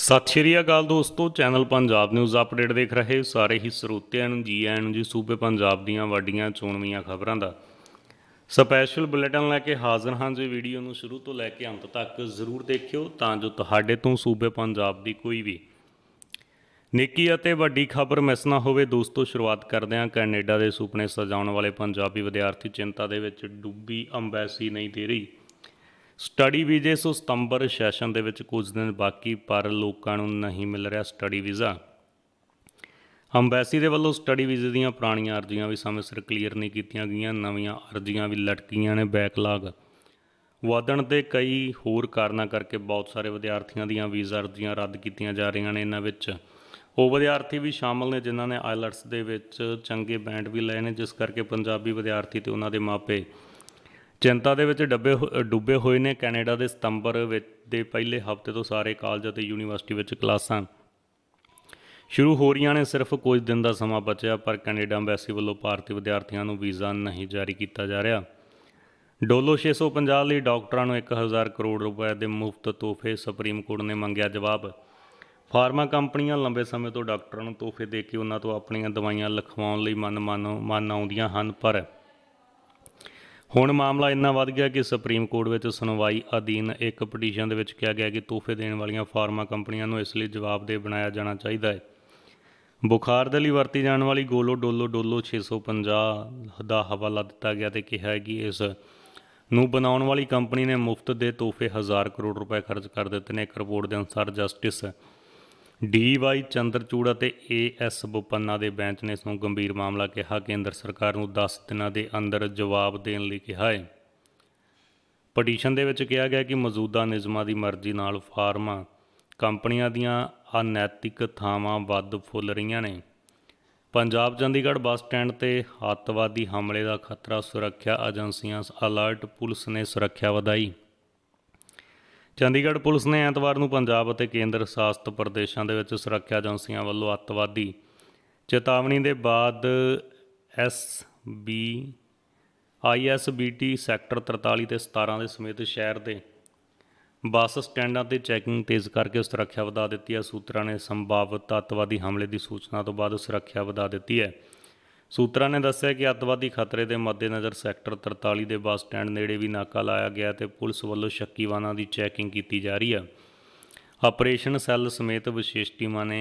ਸਤਿ ਸ਼੍ਰੀ ਅਕਾਲ ਦੋਸਤੋ channel Punjab news update ਦੇਖ ਰਹੇ ਸਾਰੇ ਹੀ ਸਰੋਤਿਆਂ ਨੂੰ ਜੀ ਆਇਆਂ ਨੂੰ ਜੀ ਸੂਬੇ ਪੰਜਾਬ ਦੀਆਂ ਵੱਡੀਆਂ ਚੋਣਵੀਆਂ ਖਬਰਾਂ ਦਾ ਸਪੈਸ਼ਲ ਬੁਲੇਟਿਨ ਲੈ ਕੇ ਹਾਜ਼ਰ ਹਾਂ ਜੀ ਵੀਡੀਓ ਨੂੰ ਸ਼ੁਰੂ ਤੋਂ ਲੈ ਕੇ ਅੰਤ ਤੱਕ ਜ਼ਰੂਰ ਦੇਖਿਓ ਤਾਂ ਜੋ ਤੁਹਾਡੇ ਤੋਂ ਸੂਬੇ ਪੰਜਾਬ ਦੀ ਕੋਈ ਵੀ ਨਿੱਕੀ ਅਤੇ ਵੱਡੀ ਖਬਰ ਮਿਸ ਨਾ ਹੋਵੇ ਦੋਸਤੋ ਸ਼ੁਰੂਆਤ ਕਰਦੇ ਹਾਂ ਕੈਨੇਡਾ ਦੇ ਸੁਪਨੇ ਸਜਾਉਣ ਵਾਲੇ ਪੰਜਾਬੀ ਵਿਦਿਆਰਥੀ ਚਿੰਤਾ ਦੇ ਵਿੱਚ ਡੁੱਬੀ ਅੰਬੈਸੀ ਨਹੀਂ ਦੇ ਰਹੀ ਸਟੱਡੀ ਵੀਜ਼ੇ ਸੋ ਸਤੰਬਰ ਸੈਸ਼ਨ ਦੇ ਵਿੱਚ ਕੁਝ ਦਿਨ ਬਾਕੀ ਪਰ ਲੋਕਾਂ ਨੂੰ ਨਹੀਂ ਮਿਲ ਰਿਹਾ ਸਟੱਡੀ ਵੀਜ਼ਾ ਅੰਬੈਸੀ ਦੇ ਵੱਲੋਂ ਸਟੱਡੀ ਵੀਜ਼ੇ ਦੀਆਂ ਪੁਰਾਣੀਆਂ ਅਰਜ਼ੀਆਂ ਵੀ ਸਮੇਂ ਸਿਰ ਕਲੀਅਰ ਨਹੀਂ ਕੀਤੀਆਂ ਗਈਆਂ ਨਵੀਆਂ ਅਰਜ਼ੀਆਂ ਵੀ ਲਟਕੀਆਂ ਨੇ ਬੈਕਲਾਗ ਵਾਧਣ ਦੇ ਕਈ ਹੋਰ ਕਾਰਨਾਂ ਕਰਕੇ ਬਹੁਤ ਸਾਰੇ ਵਿਦਿਆਰਥੀਆਂ ਦੀਆਂ ਵੀਜ਼ਾ ਅਰਜ਼ੀਆਂ ਰੱਦ ਕੀਤੀਆਂ ਜਾ ਰਹੀਆਂ ਨੇ ਇਹਨਾਂ ਵਿੱਚ ਉਹ ਵਿਦਿਆਰਥੀ ਵੀ ਸ਼ਾਮਲ ਨੇ ਜਿਨ੍ਹਾਂ ਨੇ ਆਇਲਟਸ ਦੇ ਵਿੱਚ ਚੰਗੇ ਬੈਂਡ ਵੀ ਲਏ ਨੇ ਜਿਸ ਕਰਕੇ ਪੰਜਾਬੀ ਵਿਦਿਆਰਥੀ ਤੇ ਉਹਨਾਂ ਦੇ ਮਾਪੇ ਚਿੰਤਾ ਦੇ ਵਿੱਚ ਡੱਬੇ ਡੁੱਬੇ ਹੋਏ ਨੇ ਕੈਨੇਡਾ ਦੇ ਸਤੰਬਰ ਵਿੱਚ ਦੇ ਪਹਿਲੇ ਹਫ਼ਤੇ ਤੋਂ ਸਾਰੇ ਕਾਲਜ ਅਤੇ ਯੂਨੀਵਰਸਿਟੀ ਵਿੱਚ ਕਲਾਸਾਂ ਸ਼ੁਰੂ ਹੋ ਰਹੀਆਂ ਨੇ ਸਿਰਫ ਕੁਝ ਦਿਨ ਦਾ ਸਮਾਂ ਬਚਿਆ ਪਰ ਕੈਨੇਡਾ ਐਮਬੈਸੀ ਵੱਲੋਂ ਭਾਰਤੀ ਵਿਦਿਆਰਥੀਆਂ ਨੂੰ ਵੀਜ਼ਾ ਨਹੀਂ ਜਾਰੀ ਕੀਤਾ ਜਾ ਰਿਹਾ ਡੋਲੋ 650 ਲਈ ਡਾਕਟਰਾਂ ਨੂੰ 1000 ਕਰੋੜ ਰੁਪਏ ਦੇ ਮੁਫਤ ਤੋਹਫੇ ਸੁਪਰੀਮ ਕੋਰਟ ਨੇ ਮੰਗਿਆ ਜਵਾਬ ਫਾਰਮਾ ਕੰਪਨੀਆਂ ਲੰਬੇ ਸਮੇਂ ਤੋਂ ਡਾਕਟਰਾਂ ਨੂੰ ਤੋਹਫੇ ਦੇ ਕੇ ਉਹਨਾਂ ਤੋਂ ਆਪਣੀਆਂ ਦਵਾਈਆਂ ਲਖਵਾਉਣ ਲਈ ਮਨ ਮਨ ਆਉਂਦੀਆਂ ਹਨ ਪਰ ਹੁਣ ਮਾਮਲਾ ਇੰਨਾ ਵੱਧ ਗਿਆ ਕਿ ਸੁਪਰੀਮ ਕੋਰਟ ਵਿੱਚ ਸੁਣਵਾਈ ਅਧੀਨ ਇੱਕ ਪਟੀਸ਼ਨ ਦੇ ਵਿੱਚ ਕਿਹਾ ਗਿਆ ਕਿ ਤੋਹਫੇ ਦੇਣ ਵਾਲੀਆਂ ਫਾਰਮਾ ਕੰਪਨੀਆਂ ਨੂੰ ਇਸ ਲਈ ਜਵਾਬਦੇਹ ਬਣਾਇਆ ਜਾਣਾ ਚਾਹੀਦਾ ਹੈ ਬੁਖਾਰ ਦੇ ਲਈ ਵਰਤੀ ਜਾਣ ਵਾਲੀ ਗੋਲੋ ਡੋਲੋ ਡੋਲੋ 650 ਦਾ ਹਵਾਲਾ ਦਿੱਤਾ ਗਿਆ ਤੇ ਕਿਹਾ ਕਿ ਇਸ ਨੂੰ ਬਣਾਉਣ ਵਾਲੀ ਕੰਪਨੀ ਨੇ ਮੁਫਤ ਦੇ ਤੋਹਫੇ 1000 ਕਰੋੜ ਰੁਪਏ ਖਰਚ ਕਰ ਦਿੱਤੇ ਨੇ ਇੱਕ ਰਿਪੋਰਟ ਦੇ ਅਨੁਸਾਰ ਜਸਟਿਸ ਡੀ ਵਾਈ ਚੰਦਰਚੂੜ ਅਤੇ ਏ ਐਸ ਬੁਪੰਨਾ ਦੇ ਬੈਂਚ ਨੇ ਇਸ ਨੂੰ ਗੰਭੀਰ ਮਾਮਲਾ ਕਿਹਾ ਕੇਂਦਰ ਸਰਕਾਰ ਨੂੰ 10 ਦਿਨਾਂ ਦੇ ਅੰਦਰ ਜਵਾਬ ਦੇਣ ਲਈ ਕਿਹਾ ਹੈ ਪਟੀਸ਼ਨ ਦੇ ਵਿੱਚ ਕਿਹਾ ਗਿਆ ਕਿ ਮੌਜੂਦਾ ਨਿਯਮਾਂ ਦੀ ਮਰਜ਼ੀ ਨਾਲ ਫਾਰਮਾ ਕੰਪਨੀਆਂ ਦੀਆਂ ਅਨੈਤਿਕ ਥਾਵਾਂ ਵੱਧ ਫੁੱਲ ਰਹੀਆਂ ਨੇ ਪੰਜਾਬ ਚੰਡੀਗੜ੍ਹ ਬੱਸ ਸਟੈਂਡ ਤੇ ਹੱਤਵਾਦੀ ਹਮਲੇ ਦਾ ਖਤਰਾ ਸੁਰੱਖਿਆ ਏਜੰਸੀਆਂ ਅਲਰਟ ਪੁਲਿਸ ਨੇ ਸੁਰੱਖਿਆ ਵਧਾਈ ਚੰਡੀਗੜ੍ਹ ਪੁਲਿਸ ਨੇ ਐਤਵਾਰ ਨੂੰ ਪੰਜਾਬ ਅਤੇ ਕੇਂਦਰ ਸ਼ਾਸਤ ਪ੍ਰਦੇਸ਼ਾਂ ਦੇ ਵਿੱਚ ਸੁਰੱਖਿਆ ਏਜੰਸੀਆਂ ਵੱਲੋਂ ਅੱਤਵਾਦੀ ਚੇਤਾਵਨੀ ਦੇ ਬਾਅਦ ਐਸ ਬੀ ਆਈਐਸਬੀਟੀ ਸੈਕਟਰ 43 ਤੇ 17 ਦੇ ਸਮੇਤ ਸ਼ਹਿਰ ਦੇ ਬੱਸ ਸਟੈਂਡਾਂ ਤੇ ਚੈਕਿੰਗ ਤੇਜ਼ ਕਰਕੇ ਸੁਰੱਖਿਆ ਵਧਾ ਦਿੱਤੀ ਹੈ ਸੂਤਰਾਂ ਨੇ ਸੰਭਾਵਿਤ ਅੱਤਵਾਦੀ ਹਮਲੇ ਦੀ ਸੂਚਨਾ ਤੋਂ ਬਾਅਦ ਸੁਰੱਖਿਆ ਵਧਾ ਦਿੱਤੀ ਹੈ ਸੂਤਰਾਂ ਨੇ ਦੱਸਿਆ ਕਿ ਅੱਤਵਾਦੀ ਖਤਰੇ ਦੇ ਮੱਦੇਨਜ਼ਰ ਸੈਕਟਰ 43 ਦੇ ਬੱਸ ਸਟੈਂਡ ਨੇੜੇ ਵੀ ਨਾਕਾ ਲਾਇਆ ਗਿਆ ਤੇ ਪੁਲਿਸ ਵੱਲੋਂ ਸ਼ੱਕੀ ਵਾਹਨਾਂ ਦੀ ਚੈਕਿੰਗ ਕੀਤੀ ਜਾ ਰਹੀ ਹੈ ਆਪਰੇਸ਼ਨ ਸੈੱਲ ਸਮੇਤ ਵਿਸ਼ੇਸ਼ ਟੀਮਾਂ ਨੇ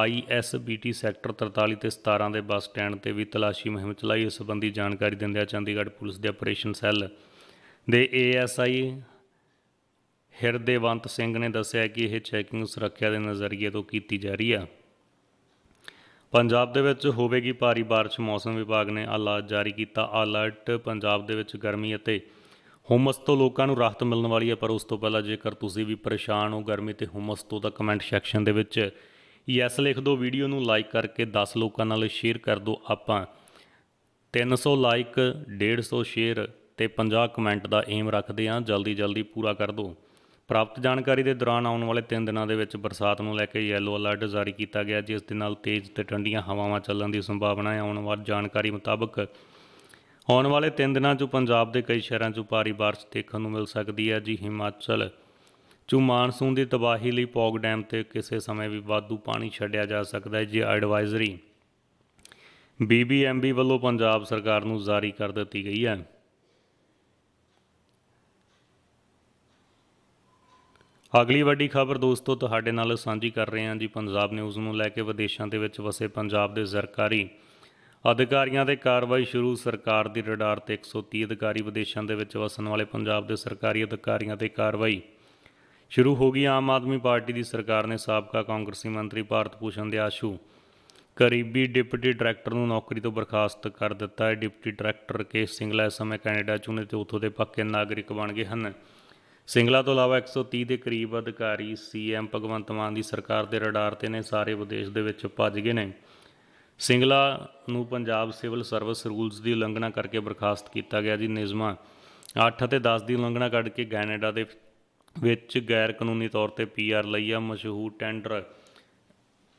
ਆਈਐਸਬੀਟੀ ਸੈਕਟਰ 43 ਤੇ 17 ਦੇ ਬੱਸ ਸਟੈਂਡ ਤੇ ਵੀ ਤਲਾਸ਼ੀ ਮੁਹਿੰਮ ਚਲਾਈ ਇਸ ਸੰਬੰਧੀ ਜਾਣਕਾਰੀ ਦਿੰਦਿਆਂ ਚੰਡੀਗੜ੍ਹ ਪੁਲਿਸ ਦੇ ਆਪਰੇਸ਼ਨ ਸੈੱਲ ਦੇ ਏਐਸਆਈ ਹਿਰਦੇਵੰਤ ਸਿੰਘ ਨੇ ਦੱਸਿਆ ਕਿ ਇਹ ਚੈਕਿੰਗ ਸੁਰੱਖਿਆ ਦੇ ਨਜ਼ਰੀਏ ਤੋਂ ਕੀਤੀ ਜਾ ਰਹੀ ਹੈ ਪੰਜਾਬ ਦੇ ਵਿੱਚ ਹੋਵੇਗੀ ਭਾਰੀ بارش ਮੌਸਮ ਵਿਭਾਗ ਨੇ ਅਲਰਟ ਜਾਰੀ ਕੀਤਾ ਅਲਰਟ ਪੰਜਾਬ ਦੇ ਵਿੱਚ ਗਰਮੀ ਅਤੇ ਹਮਸ ਤੋਂ ਲੋਕਾਂ ਨੂੰ ਰਾਹਤ ਮਿਲਣ ਵਾਲੀ ਹੈ ਪਰ ਉਸ ਤੋਂ ਪਹਿਲਾਂ ਜੇਕਰ ਤੁਸੀਂ ਵੀ ਪਰੇਸ਼ਾਨ ਹੋ ਗਰਮੀ ਤੇ ਹਮਸ ਤੋਂ ਤਾਂ ਕਮੈਂਟ ਸੈਕਸ਼ਨ ਦੇ ਵਿੱਚ ਯੈਸ ਲਿਖ ਦਿਓ ਵੀਡੀਓ ਨੂੰ ਲਾਈਕ ਕਰਕੇ 10 ਲੋਕਾਂ ਨਾਲ ਸ਼ੇਅਰ ਕਰ ਦਿਓ ਆਪਾਂ 300 ਲਾਈਕ 150 ਸ਼ੇਅਰ ਤੇ 50 ਕਮੈਂਟ ਦਾ ਏਮ ਰੱਖਦੇ ਹਾਂ ਜਲਦੀ ਜਲਦੀ ਪੂਰਾ ਕਰ ਦਿਓ ਪ੍ਰਾਪਤ ਜਾਣਕਾਰੀ ਦੇ ਦੌਰਾਨ ਆਉਣ ਵਾਲੇ 3 ਦਿਨਾਂ ਦੇ ਵਿੱਚ ਬਰਸਾਤ ਨੂੰ ਲੈ ਕੇ ਯੈਲੋ ਅਲਰਟ ਜਾਰੀ ਕੀਤਾ ਗਿਆ ਜਿਸ ਦੇ ਨਾਲ ਤੇਜ਼ ਤੇ ਠੰਡੀਆਂ ਹਵਾਵਾਂ ਚੱਲਣ ਦੀ ਸੰਭਾਵਨਾ ਹੈ ਆਉਣ ਵਾਲੀ ਜਾਣਕਾਰੀ ਮੁਤਾਬਕ ਆਉਣ ਵਾਲੇ 3 ਦਿਨਾਂ 'ਚ ਪੰਜਾਬ ਦੇ ਕਈ ਸ਼ਹਿਰਾਂ 'ਚ ਭਾਰੀ ਬਾਰਿਸ਼ ਦੇਖਣ ਨੂੰ ਮਿਲ ਸਕਦੀ ਹੈ ਜੀ ਹਿਮਾਚਲ 'ਚ ਮਾਨਸੂਨ ਦੀ ਤਬਾਹੀ ਲਈ ਪੌਗ ਡੈਮ ਤੇ ਕਿਸੇ ਸਮੇਂ ਵੀ ਵਾਧੂ ਪਾਣੀ ਛੱਡਿਆ ਜਾ ਸਕਦਾ ਹੈ ਜੀ ਐਡਵਾਈਜ਼ਰੀ ਬੀਬੀਐਮਬੀ ਵੱਲੋਂ ਪੰਜਾਬ ਸਰਕਾਰ ਨੂੰ ਜਾਰੀ ਕਰ ਦਿੱਤੀ ਗਈ ਹੈ ਅਗਲੀ ਵੱਡੀ ਖਬਰ ਦੋਸਤੋ ਤੁਹਾਡੇ ਨਾਲ ਸਾਂਝੀ ਕਰ ਰਹੇ ਹਾਂ ਜੀ ਪੰਜਾਬ ਨਿਊਜ਼ ਨੂੰ ਲੈ ਕੇ ਵਿਦੇਸ਼ਾਂ ਦੇ ਵਿੱਚ ਵਸੇ ਪੰਜਾਬ ਦੇ ਸਰਕਾਰੀ ਅਧਿਕਾਰੀਆਂ ਦੇ ਕਾਰਵਾਈ ਸ਼ੁਰੂ ਸਰਕਾਰ ਦੀ ਰਡਾਰ ਤੇ 130 ਅਧਿਕਾਰੀ ਵਿਦੇਸ਼ਾਂ ਦੇ ਵਿੱਚ ਵਸਣ ਵਾਲੇ ਪੰਜਾਬ ਦੇ ਸਰਕਾਰੀ ਅਧਿਕਾਰੀਆਂ ਤੇ ਕਾਰਵਾਈ ਸ਼ੁਰੂ ਹੋ ਗਈ ਆਮ ਆਦਮੀ ਪਾਰਟੀ ਦੀ ਸਰਕਾਰ ਨੇ ਸਾਬਕਾ ਕਾਂਗਰਸੀ ਮੰਤਰੀ ਭਾਰਤ ਭੂਸ਼ਣ ਦੇ ਆਸ਼ੂ ਕਰੀਬੀ ਡਿਪਟੀ ਡਾਇਰੈਕਟਰ ਨੂੰ ਨੌਕਰੀ ਤੋਂ ਬਰਖਾਸਤ ਕਰ ਦਿੱਤਾ ਹੈ ਡਿਪਟੀ ਡਾਇਰੈਕਟਰ ਕੇ ਸਿੰਗਲਾ ਇਸ ਸਮੇਂ ਕੈਨੇਡਾ ਚੁਣੇ ਤੇ ਉੱਥੋਂ ਦੇ ਪੱਕੇ ਨਾਗਰਿਕ ਬਣ ਗਏ ਹਨ ਸਿੰਗਲਾ ਤੋਂ ਇਲਾਵਾ 130 ਦੇ ਕਰੀਬ ਅਧਿਕਾਰੀ ਸੀਐਮ ਭਗਵੰਤ ਮਾਨ ਦੀ ਸਰਕਾਰ ਦੇ ਰਡਾਰ ਤੇ ਨੇ ਸਾਰੇ ਵਿਦੇਸ਼ ਦੇ ਵਿੱਚ ਭੱਜ ਗਏ ਨੇ ਸਿੰਗਲਾ ਨੂੰ ਪੰਜਾਬ ਸਿਵਲ ਸਰਵਿਸ ਰੂਲਸ ਦੀ ਉਲੰਘਣਾ ਕਰਕੇ ਬਰਖਾਸਤ ਕੀਤਾ ਗਿਆ ਜੀ ਨਿਯਮਾਂ 8 ਅਤੇ 10 ਦੀ ਉਲੰਘਣਾ ਕੱਢ ਕੇ ਕੈਨੇਡਾ ਦੇ ਵਿੱਚ ਗੈਰ ਕਾਨੂੰਨੀ ਤੌਰ ਤੇ ਪੀਆਰ ਲਈ ਆ ਮਸ਼ਹੂਰ ਟੈਂਡਰ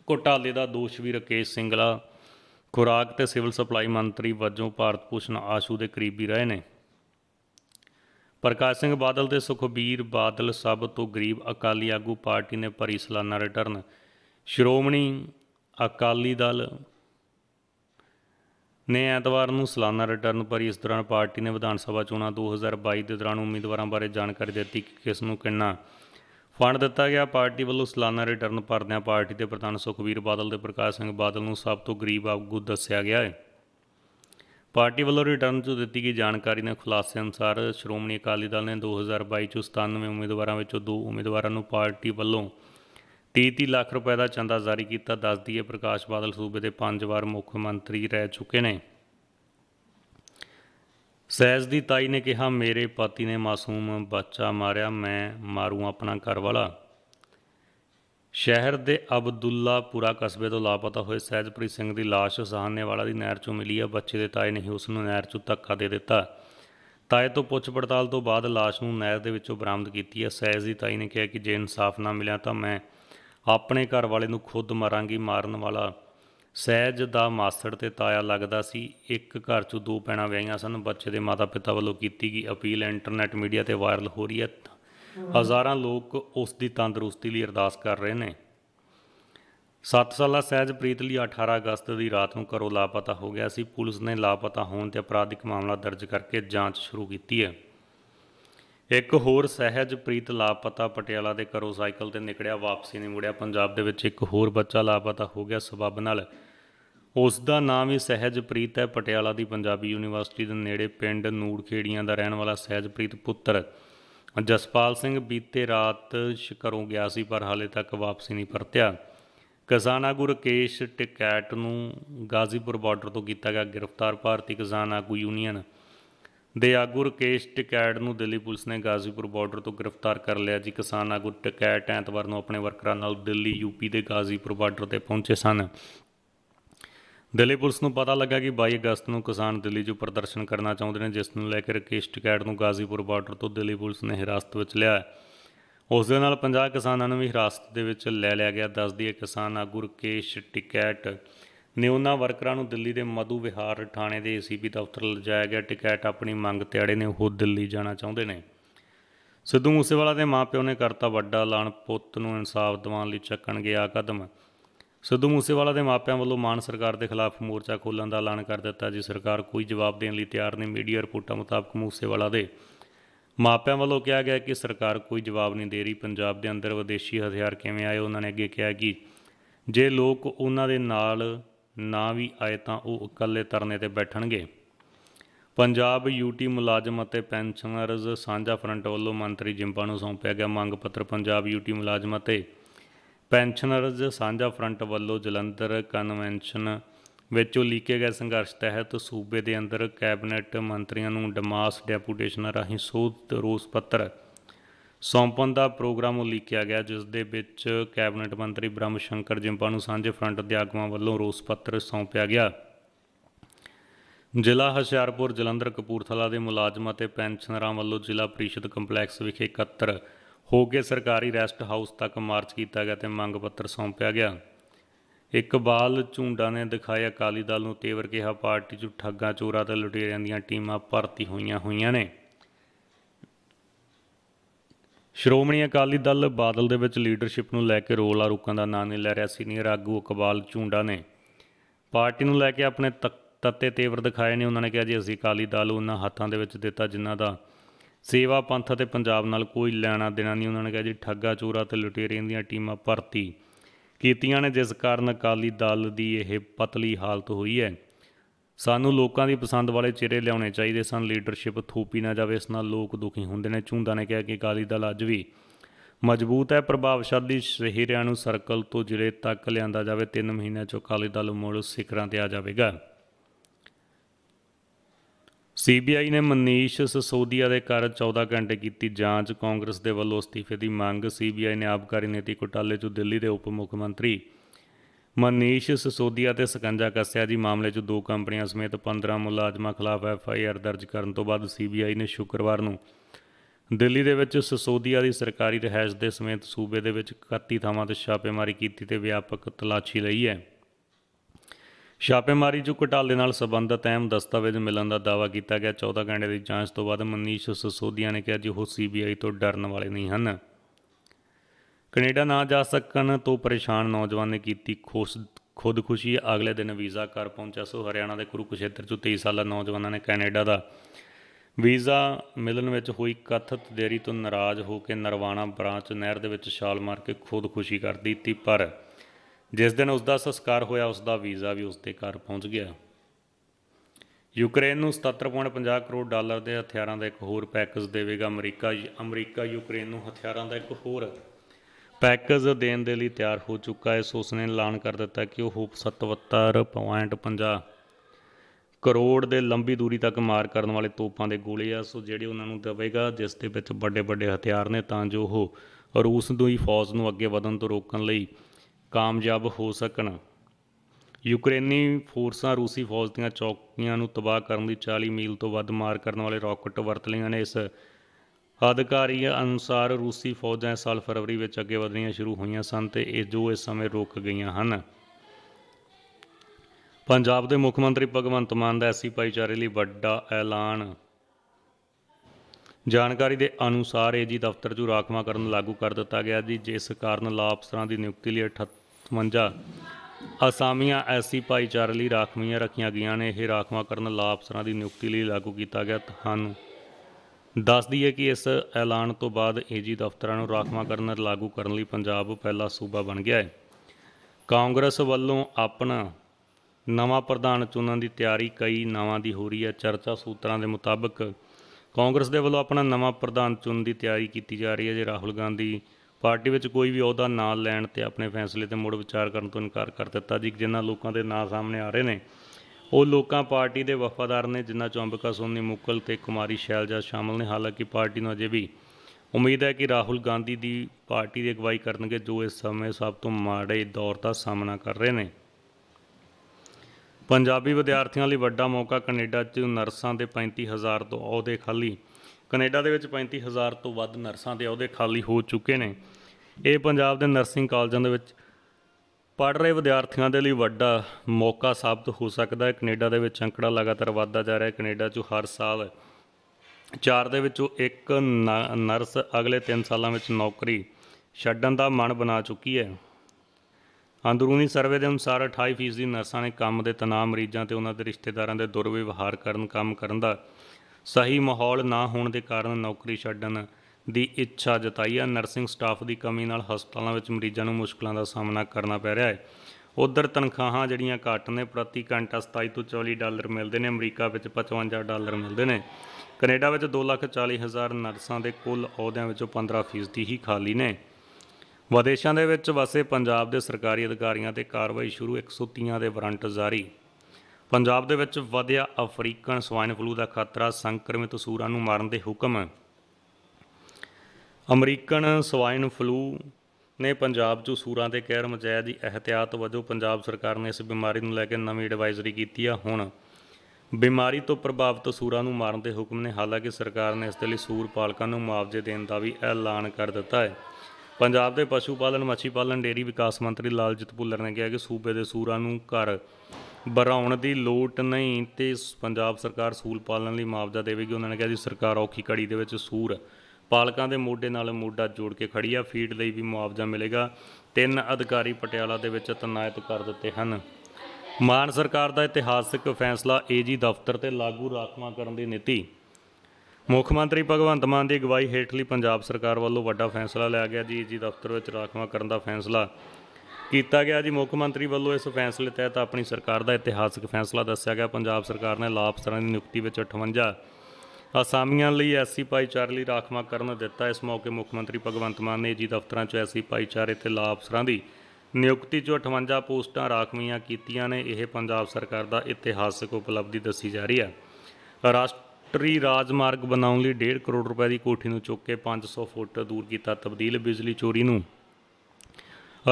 ਕੋਟਾਲੇ ਦਾ ਦੋਸ਼ ਵੀ ਰਕੇਸ਼ ਸਿੰਗਲਾ ਖੁਰਾਕ ਤੇ ਸਿਵਲ ਸਪਲਾਈ ਮੰਤਰੀ ਵੱਜੋਂ ਭਾਰਤ ਭੂਸ਼ਣ ਆਸ਼ੂ ਦੇ ਕਰੀਬੀ ਰਹੇ ਨੇ ਪ੍ਰਕਾਸ਼ ਸਿੰਘ ਬਾਦਲ ਤੇ ਸੁਖਬੀਰ ਬਾਦਲ ਸਭ ਤੋਂ ਗਰੀਬ ਅਕਾਲੀ ਆਗੂ ਪਾਰਟੀ ਨੇ ਭਰੀ ਸਾਲਾਨਾ ਰਿਟਰਨ ਸ਼੍ਰੋਮਣੀ ਅਕਾਲੀ ਦਲ ਨੇ ਐਤਵਾਰ ਨੂੰ ਸਾਲਾਨਾ ਰਿਟਰਨ ਭਰੀ ਇਸ ਦੌਰਾਨ ਪਾਰਟੀ ਨੇ ਵਿਧਾਨ ਸਭਾ ਚੋਣਾਂ 2022 ਦੇ ਦੌਰਾਨ ਉਮੀਦਵਾਰਾਂ ਬਾਰੇ ਜਾਣਕਾਰੀ ਦਿੱਤੀ ਕਿ ਕਿਸ ਨੂੰ ਕਿੰਨਾ ਫੰਡ ਦਿੱਤਾ ਗਿਆ ਪਾਰਟੀ ਵੱਲੋਂ ਸਾਲਾਨਾ ਰਿਟਰਨ ਭਰਦਿਆਂ ਪਾਰਟੀ ਦੇ ਪ੍ਰਧਾਨ ਸੁਖਬੀਰ ਬਾਦਲ ਤੇ ਪ੍ਰਕਾਸ਼ ਸਿੰਘ ਬਾਦਲ ਨੂੰ ਸਭ ਤੋਂ ਗਰੀਬ ਆਗੂ ਦੱਸਿਆ ਗਿਆ ਹੈ ਪਾਰਟੀ ਵੱਲੋਂ ਰਿਟਰਨ 'ਚ ਦਿੱਤੀ ਗਈ ਜਾਣਕਾਰੀ ਦੇ ਖੁਲਾਸੇ ਅਨੁਸਾਰ ਸ਼੍ਰੋਮਣੀ ਅਕਾਲੀ ਦਲ ਨੇ 2022 'ਚ 97 ਉਮੀਦਵਾਰਾਂ ਵਿੱਚੋਂ ਦੋ ਉਮੀਦਵਾਰਾਂ ਨੂੰ ਪਾਰਟੀ ਵੱਲੋਂ 30-30 ਲੱਖ ਰੁਪਏ ਦਾ ਚੰਦਾ ਜਾਰੀ ਕੀਤਾ ਦੱਸ ਦਈਏ ਪ੍ਰਕਾਸ਼ ਬਾਦਲ ਸੂਬੇ ਦੇ ਪੰਜ ਵਾਰ ਮੁੱਖ ਮੰਤਰੀ ਰਹਿ ਚੁੱਕੇ ਨੇ ਸਹਿਜ ਦੀ ਤਾਈ ਨੇ ਕਿਹਾ ਮੇਰੇ ਪਤੀ ਨੇ ਮਾਸੂਮ ਬੱਚਾ ਮਾਰਿਆ ਮੈਂ ਮਾਰੂ ਆਪਣਾ ਘਰ ਵਾਲਾ ਸ਼ਹਿਰ ਦੇ ਅਬਦੁੱਲਾਪੁਰਾ ਕਸਬੇ ਤੋਂ ਲਾਪਤਾ ਹੋਏ ਸਹਿਜਪ੍ਰੀਤ ਸਿੰਘ ਦੀ ਲਾਸ਼ ਸਹਾਨੇਵਾਲਾ ਦੀ ਨਹਿਰ ਚੋਂ ਮਿਲੀ ਹੈ ਬੱਚੇ ਦੇ ਤਾਏ ਨੇ ਉਸ ਨੂੰ ਨਹਿਰ ਚੋਂ ਧੱਕਾ ਦੇ ਦਿੱਤਾ ਤਾਏ ਤੋਂ ਪੁੱਛ ਪੜਤਾਲ ਤੋਂ ਬਾਅਦ ਲਾਸ਼ ਨੂੰ ਨਹਿਰ ਦੇ ਵਿੱਚੋਂ ਬਰਾਮਦ ਕੀਤੀ ਹੈ ਸਹਿਜ ਦੀ ਤਾਈ ਨੇ ਕਿਹਾ ਕਿ ਜੇ ਇਨਸਾਫ ਨਾ ਮਿਲਿਆ ਤਾਂ ਮੈਂ ਆਪਣੇ ਘਰ ਵਾਲੇ ਨੂੰ ਖੁਦ ਮਾਰਾਂਗੀ ਮਾਰਨ ਵਾਲਾ ਸਹਿਜ ਦਾ ਮਾਸੜ ਤੇ ਤਾਇਆ ਲੱਗਦਾ ਸੀ ਇੱਕ ਘਰ ਚੋਂ ਦੋ ਪੈਣਾ ਵਿਆਹੀਆਂ ਸਨ ਬੱਚੇ ਦੇ ਮਾਤਾ-ਪਿਤਾ ਵੱਲੋਂ ਕੀਤੀ ਗਈ ਅਪੀਲ ਇੰਟਰਨੈਟ ਮੀਡੀਆ ਤੇ ਵਾਇਰਲ ਹੋ ਰਹੀ ਹੈ ਹਜ਼ਾਰਾਂ ਲੋਕ ਉਸ ਦੀ ਤੰਦਰੁਸਤੀ ਲਈ ਅਰਦਾਸ ਕਰ ਰਹੇ ਨੇ 7 ਸਾਲਾ ਸਹਿਜ ਪ੍ਰੀਤ ਲਈ 18 ਅਗਸਤ ਦੀ ਰਾਤ ਨੂੰ ਘਰੋਂ ਲਾਪਤਾ ਹੋ ਗਿਆ ਸੀ ਪੁਲਿਸ ਨੇ ਲਾਪਤਾ ਹੋਣ ਤੇ ਅਪਰਾਧਿਕ ਮਾਮਲਾ ਦਰਜ ਕਰਕੇ ਜਾਂਚ ਸ਼ੁਰੂ ਕੀਤੀ ਹੈ ਇੱਕ ਹੋਰ ਸਹਿਜ ਪ੍ਰੀਤ ਲਾਪਤਾ ਪਟਿਆਲਾ ਦੇ ਘਰੋਂ ਸਾਈਕਲ ਤੇ ਨਿਕੜਿਆ ਵਾਪਸੀ ਨਹੀਂ ਮੁੜਿਆ ਪੰਜਾਬ ਦੇ ਵਿੱਚ ਇੱਕ ਹੋਰ ਬੱਚਾ ਲਾਪਤਾ ਹੋ ਗਿਆ ਸਬਬ ਨਾਲ ਉਸ ਦਾ ਨਾਮ ਵੀ ਸਹਿਜ ਪ੍ਰੀਤ ਹੈ ਪਟਿਆਲਾ ਦੀ ਪੰਜਾਬੀ ਯੂਨੀਵਰਸਿਟੀ ਦੇ ਨੇੜੇ ਪਿੰਡ ਨੂੜਖੇੜੀਆਂ ਦਾ ਰਹਿਣ ਵਾਲਾ ਸਹਿਜ ਪ੍ਰੀਤ ਪੁੱਤਰ ਜਸਪਾਲ ਸਿੰਘ ਬੀਤੇ ਰਾਤ ਸ਼ਿਕਰੋਂ ਗਿਆ ਸੀ ਪਰ ਹਾਲੇ ਤੱਕ ਵਾਪਸੀ ਨਹੀਂ ਪਰਤਿਆ ਖਜ਼ਾਨਾ ਗੁਰਕੇਸ਼ ਟਿਕਟ ਟਿਕੈਟ ਨੂੰ ਗਾਜ਼ੀਪੁਰ ਬਾਰਡਰ ਤੋਂ ਕੀਤਾ ਗਿਆ ਗ੍ਰਿਫਤਾਰ ਭਾਰਤੀ ਖਜ਼ਾਨਾ ਗੁ ਯੂਨੀਅਨ ਦੇ ਆਗੂ ਰਕੇਸ਼ ਟਿਕੈਟ ਨੂੰ ਦਿੱਲੀ ਪੁਲਿਸ ਨੇ ਗਾਜ਼ੀਪੁਰ ਬਾਰਡਰ ਤੋਂ ਗ੍ਰਿਫਤਾਰ ਕਰ ਲਿਆ ਜੀ ਕਿਸਾਨਾ ਗੁਰ ਟਿਕੈਟ ਐਤਵਾਰ ਨੂੰ ਆਪਣੇ ਵਰਕਰਾਂ ਨਾਲ ਦਿੱਲੀ ਯੂਪੀ ਦੇ ਗਾਜ਼ੀਪੁਰ ਬਾਰਡਰ ਤੇ ਪਹੁੰਚੇ ਸਨ ਦਿੱਲੀ ਪੁਲਿਸ ਨੂੰ ਪਤਾ ਲੱਗਾ ਕਿ 22 ਅਗਸਤ ਨੂੰ ਕਿਸਾਨ ਦਿੱਲੀ 'ਚ ਪ੍ਰਦਰਸ਼ਨ ਕਰਨਾ ਚਾਹੁੰਦੇ ਨੇ ਜਿਸ ਨੂੰ ਲੈ ਕੇ ਰਕੇਸ਼ ਟਿਕੈੜ ਨੂੰ ਗਾਜ਼ੀਪੁਰ ਬਾਰਡਰ ਤੋਂ ਦਿੱਲੀ ਪੁਲਿਸ ਨੇ ਹਿਰਾਸਤ ਵਿੱਚ ਲਿਆ ਉਸ ਦੇ ਨਾਲ 50 ਕਿਸਾਨਾਂ ਨੂੰ ਵੀ ਹਿਰਾਸਤ ਦੇ ਵਿੱਚ ਲੈ ਲਿਆ ਗਿਆ ਦੱਸਦੀ ਹੈ ਕਿਸਾਨ ਆਗੂ ਰਕੇਸ਼ ਟਿਕੈਟ ਨੇ ਉਹਨਾਂ ਵਰਕਰਾਂ ਨੂੰ ਦਿੱਲੀ ਦੇ ਮਧੂ ਵਿਹਾਰ ਥਾਣੇ ਦੇ ਏਸੀਪੀ ਦਫ਼ਤਰ ਲਿਜਾਇਆ ਗਿਆ ਟਿਕੈਟ ਆਪਣੀ ਮੰਗ ਤੇ ਅੜੇ ਨੇ ਉਹ ਦਿੱਲੀ ਜਾਣਾ ਚਾਹੁੰਦੇ ਨੇ ਸਿੱਧੂ ਮੂਸੇਵਾਲਾ ਦੇ ਮਾਪਿਓ ਨੇ ਕਰਤਾ ਵੱਡਾ ਐਲਾਨ ਪੁੱਤ ਨੂੰ ਇਨਸਾਫ ਦਿਵਾਉਣ ਲਈ ਚੱਕਣਗੇ ਆ ਕਦਮ ਸਿੱਧੂ ਮੂਸੇਵਾਲਾ ਦੇ ਮਾਪਿਆਂ ਵੱਲੋਂ ਮਾਨ ਸਰਕਾਰ ਦੇ ਖਿਲਾਫ ਮੋਰਚਾ ਖੋਲਣ ਦਾ ਐਲਾਨ ਕਰ ਦਿੱਤਾ ਜੀ ਸਰਕਾਰ ਕੋਈ ਜਵਾਬ ਦੇਣ ਲਈ ਤਿਆਰ ਨਹੀਂ ਮੀਡੀਆ ਰਿਪੋਰਟਾਂ ਮੁਤਾਬਕ ਮੂਸੇਵਾਲਾ ਦੇ ਮਾਪਿਆਂ ਵੱਲੋਂ ਕਿਹਾ ਗਿਆ ਕਿ ਸਰਕਾਰ ਕੋਈ ਜਵਾਬ ਨਹੀਂ ਦੇ ਰਹੀ ਪੰਜਾਬ ਦੇ ਅੰਦਰ ਵਿਦੇਸ਼ੀ ਹਥਿਆਰ ਕਿਵੇਂ ਆਏ ਉਹਨਾਂ ਨੇ ਅੱਗੇ ਕਿਹਾ ਕਿ ਜੇ ਲੋਕ ਉਹਨਾਂ ਦੇ ਨਾਲ ਨਾ ਵੀ ਆਏ ਤਾਂ ਉਹ ਇਕੱਲੇ ਤਰਨੇ ਤੇ ਬੈਠਣਗੇ ਪੰਜਾਬ ਯੂਟੀ ਮੁਲਾਜ਼ਮ ਅਤੇ ਪੈਨਸ਼ਨਰਜ਼ ਸਾਂਝਾ ਫਰੰਟ ਵੱਲੋਂ ਮੰਤਰੀ ਜਿੰਪਾ ਨੂੰ ਸੌਂਪਿਆ ਗਿਆ ਮੰਗ ਪੱਤਰ ਪੰਜਾਬ ਯੂਟੀ ਮੁਲਾਜ਼ਮ ਅਤੇ ਪੈਨਸ਼ਨਰਜ਼ ਸਾਂਝਾ ਫਰੰਟ ਵੱਲੋਂ ਜਲੰਧਰ ਕਨਵੈਨਸ਼ਨ ਵਿੱਚ ਲੀਕੇ ਗਏ ਸੰਘਰਸ਼ ਤਹਿਤ ਸੂਬੇ ਦੇ ਅੰਦਰ ਕੈਬਨਿਟ ਮੰਤਰੀਆਂ ਨੂੰ ਡਮਾਸ ਡੈਪੂਟੇਸ਼ਨ ਰਾਹੀਂ ਸੋਧ ਰੋਸ ਪੱਤਰ ਸੌਂਪਣ ਦਾ ਪ੍ਰੋਗਰਾਮ ਉਲੀਕਿਆ ਗਿਆ ਜਿਸ ਦੇ ਵਿੱਚ ਕੈਬਨਿਟ ਮੰਤਰੀ ਬ੍ਰਹਮ ਸ਼ੰਕਰ ਜਿੰਪਾ ਨੂੰ ਸਾਂਝੇ ਫਰੰਟ ਦੇ ਆਗੂਆਂ ਵੱਲੋਂ ਰੋਸ ਪੱਤਰ ਸੌਂਪਿਆ ਗਿਆ ਜ਼ਿਲ੍ਹਾ ਹਸ਼ਿਆਰਪੁਰ ਜਲੰਧਰ ਕਪੂਰਥਲਾ ਦੇ ਮੁਲਾਜ਼ਮਾਂ ਤੇ ਪੈਨਸ਼ਨਰਾਂ ਵੱਲੋਂ ਜ਼ਿਲ੍ਹਾ ਪ੍ਰੀਸ਼ਦ ਕੰਪਲੈਕਸ ਵਿਖੇ 71 ਕੇ ਸਰਕਾਰੀ ਰੈਸਟ ਹਾਊਸ ਤੱਕ ਮਾਰਚ ਕੀਤਾ ਗਿਆ ਤੇ ਮੰਗ ਪੱਤਰ ਸੌਂਪਿਆ ਗਿਆ ਇਕਬਾਲ ਝੁੰਡਾ ਨੇ ਦਿਖਾਇਆ ਅਕਾਲੀ ਦਲ ਨੂੰ ਤੇਵਰ ਕਿਹਾ ਪਾਰਟੀ 'ਚ ਠੱਗਾ ਚੋਰਾ ਤੇ ਲੁਟੇਰਿਆਂ ਦੀਆਂ ਟੀਮਾਂ ਭਰਤੀ ਹੋਈਆਂ ਹੋਈਆਂ ਨੇ ਸ਼੍ਰੋਮਣੀ ਅਕਾਲੀ ਦਲ ਬਾਦਲ ਦੇ ਵਿੱਚ ਲੀਡਰਸ਼ਿਪ ਨੂੰ ਲੈ ਕੇ ਰੋਲ ਆ ਰੁਕਣ ਦਾ ਨਾਂ ਨਹੀਂ ਲੈ ਰਿਹਾ ਸੀਨੀਅਰ ਆਗੂ ਇਕਬਾਲ ਝੁੰਡਾ ਨੇ ਪਾਰਟੀ ਨੂੰ ਲੈ ਕੇ ਆਪਣੇ ਤੱਤੇ ਤੇਵਰ ਦਿਖਾਏ ਨੇ ਉਹਨਾਂ ਨੇ ਕਿਹਾ ਜੀ ਅਸੀਂ ਅਕਾਲੀ ਦਲ ਉਹਨਾਂ ਹੱਥਾਂ ਦੇ ਵਿੱਚ ਦਿੱਤਾ ਜਿਨ੍ਹਾਂ ਦਾ ਸੇਵਾ ਪੰਥ ਅਤੇ ਪੰਜਾਬ ਨਾਲ ਕੋਈ ਲੈਣਾ ਦੇਣਾ ਨਹੀਂ ਉਹਨਾਂ ਨੇ ਕਿਹਾ ਜੀ ਠੱਗਾ ਚੋਰਾ ਤੇ ਲੁਟੇਰੇ ਦੀਆਂ ਟੀਮਾਂ ਭਰਤੀ ਕੀਤੀਆਂ ਨੇ ਜਿਸ ਕਾਰਨ ਅਕਾਲੀ ਦਲ ਦੀ ਇਹ ਪਤਲੀ ਹਾਲਤ ਹੋਈ ਹੈ ਸਾਨੂੰ ਲੋਕਾਂ ਦੀ ਪਸੰਦ ਵਾਲੇ ਚਿਹਰੇ ਲਿਆਉਣੇ ਚਾਹੀਦੇ ਸਨ ਲੀਡਰਸ਼ਿਪ ਥੋਪੀ ਨਾ ਜਾਵੇ ਇਸ ਨਾਲ ਲੋਕ ਦੁਖੀ ਹੁੰਦੇ ਨੇ ਝੁੰਦਾ ਨੇ ਕਿਹਾ ਕਿ ਅਕਾਲੀ ਦਲ ਅੱਜ ਵੀ ਮਜ਼ਬੂਤ ਹੈ ਪ੍ਰਭਾਵਸ਼ਾਲੀ ਸ਼ਹਿਰਿਆਂ ਨੂੰ ਸਰਕਲ ਤੋਂ ਜਿਹੜੇ ਤੱਕ ਲਿਆਂਦਾ ਜਾਵੇ 3 ਮਹੀਨਿਆਂ 'ਚ ਅਕਾਲੀ ਦਲ ਮੁੜ ਸਿਖਰਾਂ ਤੇ ਆ ਜਾਵੇਗਾ ਸੀਬੀਆਈ ਨੇ ਮਨੀਸ਼ ਸਸੋਦੀਆ ਦੇ ਘਰ 14 ਘੰਟੇ ਕੀਤੀ ਜਾਂਚ ਕਾਂਗਰਸ ਦੇ ਵੱਲੋਂ ਅਸਤੀਫੇ ਦੀ ਮੰਗ ਸੀਬੀਆਈ ਨੇ ਆਪਕਾਰੀ ਨੀਤੀ ਘੁਟਾਲੇ 'ਚ ਦਿੱਲੀ ਦੇ ਉਪ ਮੁੱਖ ਮੰਤਰੀ ਮਨੀਸ਼ ਸਸੋਦੀਆ ਤੇ ਸਕੰਜਾ ਕੱਸਿਆ ਜੀ ਮਾਮਲੇ 'ਚ ਦੋ ਕੰਪਨੀਆਂ ਸਮੇਤ 15 ਮੁਲਾਜ਼ਮਾਂ ਖਿਲਾਫ ਐਫਆਈਆਰ ਦਰਜ ਕਰਨ ਤੋਂ ਬਾਅਦ ਸੀਬੀਆਈ ਨੇ ਸ਼ੁੱਕਰਵਾਰ ਨੂੰ ਦਿੱਲੀ ਦੇ ਵਿੱਚ ਸਸੋਦੀਆ ਦੀ ਸਰਕਾਰੀ ਰਹਿائش ਦੇ ਸਮੇਤ ਸੂਬੇ ਦੇ ਵਿੱਚ 31 ਥਾਵਾਂ ਤੇ ਛਾਪੇਮਾਰੀ ਕੀਤੀ ਤੇ ਵਿਆਪਕ ਤਲਾਸ਼ੀ ਲਈ ਹੈ ਛਾਪੇਮਾਰੀ 'ਚ ਦੇ ਨਾਲ ਸੰਬੰਧਤ ਅਹਿਮ ਦਸਤਾਵੇਜ਼ ਮਿਲਣ ਦਾ ਦਾਵਾ ਕੀਤਾ ਗਿਆ 14 ਘੰਟੇ ਦੀ ਜਾਂਚ ਤੋਂ ਬਾਅਦ ਮਨੀਸ਼ ਸਸੋਦੀਆ ਨੇ ਕਿਹਾ ਜੀ ਉਹ ਸੀਬੀਆਈ ਤੋਂ ਡਰਨ ਵਾਲੇ ਨਹੀਂ ਹਨ ਕੈਨੇਡਾ ਨਾ ਜਾ ਸਕਣ ਤੋਂ ਪਰੇਸ਼ਾਨ ਨੌਜਵਾਨ ਨੇ ਕੀਤੀ ਖੁਦਕੁਸ਼ੀ ਅਗਲੇ ਦਿਨ ਵੀਜ਼ਾ ਕਰ ਪਹੁੰਚਿਆ ਸੋ ਹਰਿਆਣਾ ਦੇ ਕੁਰੂਕਸ਼ੇਤਰ 'ਚ 23 ਸਾਲਾ ਨੌਜਵਾਨਾਂ ਨੇ ਕੈਨੇਡਾ ਦਾ ਵੀਜ਼ਾ ਮਿਲਣ ਵਿੱਚ ਹੋਈ ਕਥਿਤ ਦੇਰੀ ਤੋਂ ਨਾਰਾਜ਼ ਹੋ ਕੇ ਨਰਵਾਣਾ ਬ੍ਰਾਂਚ ਨਹਿਰ ਦੇ ਵਿੱਚ ਛਾਲ ਮਾਰ ਕੇ ਖੁਦਕੁਸ਼ੀ ਕਰ ਦਿੱਤੀ ਪਰ ਜਿਸ ਦਿਨ ਉਸ ਦਾ ਸੰਸਕਾਰ ਹੋਇਆ ਉਸ ਦਾ ਵੀਜ਼ਾ ਵੀ ਉਸ ਦੇ ਘਰ ਪਹੁੰਚ ਗਿਆ ਯੂਕਰੇਨ ਨੂੰ 77.50 ਕਰੋੜ ਡਾਲਰ ਦੇ ਹਥਿਆਰਾਂ ਦਾ ਇੱਕ ਹੋਰ ਪੈਕੇਜ ਦੇਵੇਗਾ ਅਮਰੀਕਾ ਅਮਰੀਕਾ ਯੂਕਰੇਨ ਨੂੰ ਹਥਿਆਰਾਂ ਦਾ ਇੱਕ ਹੋਰ ਪੈਕੇਜ ਦੇਣ ਦੇ ਲਈ ਤਿਆਰ ਹੋ ਚੁੱਕਾ ਹੈ ਸੋ ਉਸਨੇ ਐਲਾਨ ਕਰ ਦਿੱਤਾ ਕਿ ਉਹ 77.50 ਕਰੋੜ ਦੇ ਲੰਬੀ ਦੂਰੀ ਤੱਕ ਮਾਰ ਕਰਨ ਵਾਲੇ ਤੋਪਾਂ ਦੇ ਗੋਲੇ ਆ ਸੋ ਜਿਹੜੇ ਉਹਨਾਂ ਨੂੰ ਦੇਵੇਗਾ ਜਿਸ ਦੇ ਵਿੱਚ ਵੱਡੇ ਵੱਡੇ ਹਥਿਆਰ ਨੇ ਤਾਂ ਜੋ ਉਹ ਰੂਸ ਦੀ ਫੌਜ ਨੂੰ ਅੱਗੇ ਵਧਣ ਤੋਂ ਰੋਕਣ ਲਈ ਕਾਮਯਾਬ ਹੋ ਸਕਣ ਯੂਕਰੇਨੀ ਫੋਰਸਾਂ ਰੂਸੀ ਫੌਜ ਦੀਆਂ ਚੌਕੀਆਂ ਨੂੰ ਤਬਾਹ ਕਰਨ ਦੀ 40 ਮੀਲ ਤੋਂ ਵੱਧ ਮਾਰ ਕਰਨ ਵਾਲੇ ਰਾਕਟ ਵਰਤ ਲਈਆਂ ਨੇ ਇਸ ਅਧਿਕਾਰੀ ਅਨੁਸਾਰ ਰੂਸੀ ਫੌਜਾਂ ਇਸ ਸਾਲ ਫਰਵਰੀ ਵਿੱਚ ਅੱਗੇ ਵਧਣੀਆਂ ਸ਼ੁਰੂ ਹੋਈਆਂ ਸਨ ਤੇ ਇਹ ਜੋ ਇਸ ਸਮੇਂ ਰੁਕ ਗਈਆਂ ਹਨ ਪੰਜਾਬ ਦੇ ਮੁੱਖ ਮੰਤਰੀ ਭਗਵੰਤ ਮਾਨ ਦਾ ਐਸੀ ਭਾਈਚਾਰੇ ਲਈ ਵੱਡਾ ਐਲਾਨ ਜਾਣਕਾਰੀ ਦੇ ਅਨੁਸਾਰ ਏਜੀ ਦਫ਼ਤਰ ਰਾਖਵਾ ਕਰਨ ਲਾਗੂ ਕਰ ਦਿੱਤਾ ਗਿਆ ਜੀ ਜਿਸ ਕਾਰਨ ਲਾਪਸਰਾਂ ਅਫਸਰਾਂ ਦੀ ਨਿਯੁਕਤੀ ਲਈ 58 ਅਸਾਮੀਆਂ ਐਸੀ ਭਾਈਚਾਰੇ ਲਈ ਰਾਖਵੀਆਂ ਰੱਖੀਆਂ ਗਈਆਂ ਨੇ ਇਹ ਰਾਖਵਾ ਕਰਨ ਅਫਸਰਾਂ ਦੀ ਨਿਯੁਕਤੀ ਲਈ ਲਾਗੂ ਕੀਤਾ ਗਿਆ ਤੁਹਾਨੂੰ ਦੱਸ ਦਈਏ ਕਿ ਇਸ ਐਲਾਨ ਤੋਂ ਬਾਅਦ ਏਜੀ ਦਫ਼ਤਰਾਂ ਨੂੰ ਕਰਨ ਲਾਗੂ ਕਰਨ ਲਈ ਪੰਜਾਬ ਪਹਿਲਾ ਸੂਬਾ ਬਣ ਗਿਆ ਹੈ ਕਾਂਗਰਸ ਵੱਲੋਂ ਆਪਣਾ ਨਵਾਂ ਪ੍ਰਧਾਨ ਚੁਣਨ ਦੀ ਤਿਆਰੀ ਕਈ ਨਾਵਾਂ ਦੀ ਹੋ ਰਹੀ ਹੈ ਚਰਚਾ ਸੂਤਰਾਂ ਦੇ ਮੁਤਾਬਕ ਕਾਂਗਰਸ ਦੇ ਵੱਲੋਂ ਆਪਣਾ ਨਵਾਂ ਪ੍ਰਧਾਨ ਚੁਣਨ ਦੀ ਤਿਆਰੀ ਕੀਤੀ ਜਾ ਰਹੀ ਹੈ ਜੇ ਰਾਹੁਲ ਗਾਂਧੀ ਪਾਰਟੀ ਵਿੱਚ ਕੋਈ ਵੀ ਅਹੁਦਾ ਨਾ ਲੈਣ ਤੇ ਆਪਣੇ ਫੈਸਲੇ ਤੇ ਮੁੜ ਵਿਚਾਰ ਕਰਨ ਤੋਂ ਇਨਕਾਰ ਕਰ ਦਿੱਤਾ ਜੀ ਜਿਨ੍ਹਾਂ ਲੋਕਾਂ ਦੇ ਨਾਂ ਸਾਹਮਣੇ ਆ ਰਹੇ ਨੇ ਉਹ ਲੋਕਾਂ ਪਾਰਟੀ ਦੇ ਵਫਾਦਾਰ ਨੇ ਜਿਨ੍ਹਾਂ ਚੌਂਬਕਾ ਸੋਨੀ ਮੁਕਲ ਤੇ ਕੁਮਾਰੀ ਸ਼ੈਲਜਾ ਸ਼ਾਮਲ ਨੇ ਹਾਲਾਂਕਿ ਪਾਰਟੀ ਨੂੰ ਅਜੇ ਵੀ ਉਮੀਦ ਹੈ ਕਿ ਰਾਹੁਲ ਗਾਂਧੀ ਦੀ ਪਾਰਟੀ ਦੀ ਅਗਵਾਈ ਕਰਨਗੇ ਜੋ ਇਸ ਸਮੇਂ ਸਭ ਤੋਂ ਮਾੜੇ ਦੌਰ ਦਾ ਸਾਹਮਣਾ ਕਰ ਰਹੇ ਨੇ ਪੰਜਾਬੀ ਵਿਦਿਆਰਥੀਆਂ ਲਈ ਵੱਡਾ ਮੌਕਾ ਕੈਨੇਡਾ 'ਚ ਨਰਸਾਂ ਦੇ 35000 ਤੋਂ ਅਹੁਦੇ ਖਾਲੀ ਕੈਨੇਡਾ ਦੇ ਵਿੱਚ 35000 ਤੋਂ ਵੱਧ ਨਰਸਾਂ ਦੇ ਅਹੁਦੇ ਖਾਲੀ ਹੋ ਚੁੱਕੇ ਨੇ ਇਹ ਪੰਜਾਬ ਦੇ ਨਰਸਿੰਗ ਕਾਲਜਾਂ ਦੇ ਵਿੱਚ ਪੜ੍ਹ ਰਹੇ ਵਿਦਿਆਰਥੀਆਂ ਦੇ ਲਈ ਵੱਡਾ ਮੌਕਾ ਸਾਬਤ ਹੋ ਸਕਦਾ ਹੈ ਕੈਨੇਡਾ ਦੇ ਵਿੱਚ ਅੰਕੜਾ ਲਗਾਤਾਰ ਵਧਦਾ ਜਾ ਰਿਹਾ ਹੈ ਕੈਨੇਡਾ 'ਚ ਹਰ ਸਾਲ ਚਾਰ ਦੇ ਵਿੱਚੋਂ ਇੱਕ ਨਰਸ ਅਗਲੇ 3 ਸਾਲਾਂ ਵਿੱਚ ਨੌਕਰੀ ਛੱਡਣ ਦਾ ਮਨ ਬਣਾ ਚੁੱਕੀ ਹੈ ਅੰਦਰੂਨੀ ਸਰਵੇ ਦੇ ਅਨੁਸਾਰ 28% ਨਰਸਾਂ ਨੇ ਕੰਮ ਦੇ ਤਣਾਅ ਮਰੀਜ਼ਾਂ ਤੇ ਉਹਨਾਂ ਦੇ ਰਿਸ਼ਤੇਦਾਰਾਂ ਦੇ ਦੁਰਵਿਵਹਾਰ ਕਰਨ ਕੰਮ ਕਰਨ ਦਾ ਸਹੀ ਮਾਹੌਲ ਨਾ ਹੋਣ ਦੇ ਕਾਰਨ ਨੌਕਰੀ ਛੱਡਣ ਦੀ ਇੱਛਾ ਜਤਾਈ ਹੈ ਨਰਸਿੰਗ ਸਟਾਫ ਦੀ ਕਮੀ ਨਾਲ ਹਸਪਤਾਲਾਂ ਵਿੱਚ ਮਰੀਜ਼ਾਂ ਨੂੰ ਮੁਸ਼ਕਲਾਂ ਦਾ ਸਾਹਮਣਾ ਕਰਨਾ ਪੈ ਰਿਹਾ ਹੈ ਉਧਰ ਤਨਖਾਹਾਂ ਜਿਹੜੀਆਂ ਘੱਟ ਨੇ ਪ੍ਰਤੀ ਘੰਟਾ 27 ਤੋਂ 40 ਡਾਲਰ ਮਿਲਦੇ ਨੇ ਅਮਰੀਕਾ ਵਿੱਚ 55 ਡਾਲਰ ਮਿਲਦੇ ਨੇ ਕੈਨੇਡਾ ਵਿੱਚ 2,40,000 ਨਰਸਾਂ ਦੇ ਕੁੱਲ ਅਹੁਦਿਆਂ ਵਿੱਚੋਂ 15% ਹੀ ਖਾਲੀ ਨੇ ਵਿਦੇਸ਼ਾਂ ਦੇ ਵਿੱਚ ਵਸੇ ਪੰਜਾਬ ਦੇ ਸਰਕਾਰੀ ਅਧਿਕਾਰੀਆਂ ਤੇ ਕਾਰਵਾਈ ਸ਼ੁਰੂ 130 ਦੇ ਵਾਰੰਟ ਜਾਰੀ ਪੰਜਾਬ ਦੇ ਵਿੱਚ ਵਧਿਆ ਅਫਰੀਕਨ ਸਵਾਈਨ ਫਲੂ ਦਾ ਖਤਰਾ ਸੰਕਰਮਿਤ ਸੂਰਾਂ ਨੂੰ ਮਾਰਨ ਦੇ ਹੁਕਮ ਅਮਰੀਕਨ ਸਵਾਈਨ ਫਲੂ ਨੇ ਪੰਜਾਬ 'ਚ ਸੂਰਾਂ ਦੇ ਕਹਿਰ ਮਚਾਇਆ ਦੀ ਅਹਤਿਆਤ ਵਜੋਂ ਪੰਜਾਬ ਸਰਕਾਰ ਨੇ ਇਸ ਬਿਮਾਰੀ ਨੂੰ ਲੈ ਕੇ ਨਵੀਂ ਐਡਵਾਈਜ਼ਰੀ ਕੀਤੀ ਆ ਹੁਣ ਬਿਮਾਰੀ ਤੋਂ ਪ੍ਰਭਾਵਿਤ ਸੂਰਾਂ ਨੂੰ ਮਾਰਨ ਦੇ ਹੁਕਮ ਨੇ ਹਾਲਾਂਕਿ ਸਰਕਾਰ ਨੇ ਇਸ ਦੇ ਲਈ ਸੂਰ ਪਾਲਕਾਂ ਨੂੰ ਮੁਆਵਜ਼ੇ ਦੇਣ ਦਾ ਵੀ ਐਲਾਨ ਕਰ ਦਿੱਤਾ ਹੈ ਪੰਜਾਬ ਦੇ ਪਸ਼ੂ ਪਾਲਣ ਮੱਛੀ ਪਾਲਣ ਡੇਰੀ ਵਿਕਾਸ ਮੰਤਰੀ ਲਾਲਜੀਤ ਭੁੱਲਰ ਨੇ ਕਿਹਾ ਕਿ ਸੂਬੇ ਦੇ ਸੂਰਾਂ ਨੂੰ ਘਰ ਬਰਾਉਣ ਦੀ ਲੋਟ ਨਹੀਂ ਤੇ ਪੰਜਾਬ ਸਰਕਾਰ ਸੂਲ ਪਾਲਣ ਲਈ ਮੁਆਵਜ਼ਾ ਦੇਵੇਗੀ ਉਹਨਾਂ ਨੇ ਕਿਹਾ ਜੀ ਸਰਕਾਰ ਔਖੀ ਘੜੀ ਦੇ ਵਿੱਚ ਸੂਰ ਪਾਲਕਾਂ ਦੇ ਮੋਢੇ ਨਾਲ ਮੋਢਾ ਜੋੜ ਕੇ ਖੜੀ ਆ ਫੀਡ ਲਈ ਵੀ ਮੁਆਵਜ਼ਾ ਮਿਲੇਗਾ ਤਿੰਨ ਅਧਿਕਾਰੀ ਪਟਿਆਲਾ ਦੇ ਵਿੱਚ ਤਨਾਇਤ ਕਰ ਦਿੱਤੇ ਹਨ ਮਾਨ ਸਰਕਾਰ ਦਾ ਇਤਿਹਾਸਿਕ ਫੈਸਲਾ ਏਜੀ ਦਫ਼ਤਰ ਤੇ ਲਾਗੂ ਰਾਖਵਾਂ ਕਰਨ ਦੀ ਨੀਤੀ ਮੁੱਖ ਮੰਤਰੀ ਭਗਵੰਤ ਮਾਨ ਦੀ ਅਗਵਾਈ ਹੇਠਲੀ ਪੰਜਾਬ ਸਰਕਾਰ ਵੱਲੋਂ ਵੱਡਾ ਫੈਸਲਾ ਲਿਆ ਗਿਆ ਜੀ ਜੀ ਦਫ਼ਤਰ ਵਿੱਚ ਰਾਖਵਾਂ ਕਰਨ ਦਾ ਫੈਸਲਾ ਕੀਤਾ ਗਿਆ ਜੀ ਮੁੱਖ ਮੰਤਰੀ ਵੱਲੋਂ ਇਸ ਫੈਸਲੇ ਤਹਿਤ ਆਪਣੀ ਸਰਕਾਰ ਦਾ ਇਤਿਹਾਸਕ ਫੈਸਲਾ ਦੱਸਿਆ ਗਿਆ ਪੰਜਾਬ ਸਰਕਾਰ ਨੇ ਲਾਭ ਅਫਸਰਾਂ ਦੀ ਨਿਯੁਕਤੀ ਵਿੱਚ 58 ਅਸਾਮੀਆਂ ਲਈ ਐਸਸੀ ਭਾਈਚਾਰੇ ਲਈ ਰਾਖਵਾਂ ਕਰਨ ਦਿੱਤਾ ਇਸ ਮੌਕੇ ਮੁੱਖ ਮੰਤਰੀ ਭਗਵੰਤ ਮਾਨ ਨੇ ਜੀ ਦਫ਼ਤਰਾਂ 'ਚ ਐਸਸੀ ਭਾਈਚਾਰੇ ਤੇ ਲਾਭ ਅਫਸਰਾਂ ਦੀ ਨਿਯੁਕਤੀ 'ਚ 58 ਪੋਸਟਾਂ ਰਾਖਵੀਆਂ ਕੀਤੀਆਂ ਨੇ ਇਹ ਪੰਜਾਬ ਸਰਕਾਰ ਦਾ ਇਤਿਹਾਸਕ ਉਪਲਬਧੀ ਦੱਸੀ ਜਾ ਰਹੀ ਹੈ ਰਾਸ਼ਟਰ ਰਾਸ਼ਟਰੀ ਰਾਜਮਾਰਗ ਬਣਾਉਣ ਲਈ 1.5 ਕਰੋੜ ਰੁਪਏ ਦੀ ਕੋਠੀ ਨੂੰ ਚੁੱਕ ਕੇ 500 ਫੁੱਟ ਦੂਰ ਕੀਤਾ ਤਬਦੀਲ ਬਿਜਲੀ ਚੋਰੀ ਨੂੰ